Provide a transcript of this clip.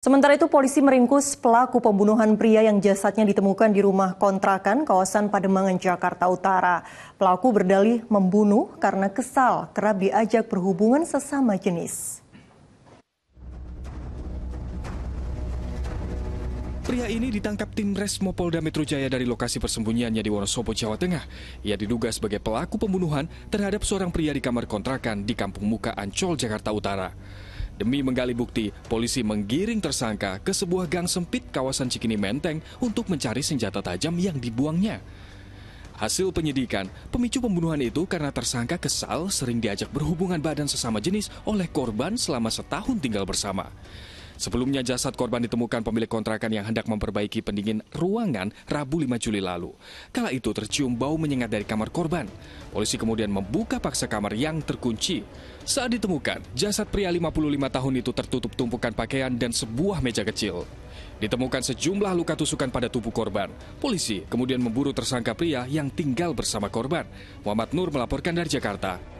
Sementara itu polisi meringkus pelaku pembunuhan pria yang jasadnya ditemukan di rumah kontrakan kawasan Pademangan Jakarta Utara. Pelaku berdalih membunuh karena kesal kerap diajak berhubungan sesama jenis. Pria ini ditangkap tim Resmo Polda Metro Jaya dari lokasi persembunyiannya di Wonosobo, Jawa Tengah. Ia diduga sebagai pelaku pembunuhan terhadap seorang pria di kamar kontrakan di Kampung Muka Ancol, Jakarta Utara. Demi menggali bukti, polisi menggiring tersangka ke sebuah gang sempit kawasan Cikini Menteng untuk mencari senjata tajam yang dibuangnya. Hasil penyidikan, pemicu pembunuhan itu karena tersangka kesal sering diajak berhubungan badan sesama jenis oleh korban selama setahun tinggal bersama. Sebelumnya jasad korban ditemukan pemilik kontrakan yang hendak memperbaiki pendingin ruangan Rabu 5 Juli lalu. Kala itu tercium bau menyengat dari kamar korban. Polisi kemudian membuka paksa kamar yang terkunci. Saat ditemukan, jasad pria 55 tahun itu tertutup tumpukan pakaian dan sebuah meja kecil. Ditemukan sejumlah luka tusukan pada tubuh korban. Polisi kemudian memburu tersangka pria yang tinggal bersama korban. Muhammad Nur melaporkan dari Jakarta.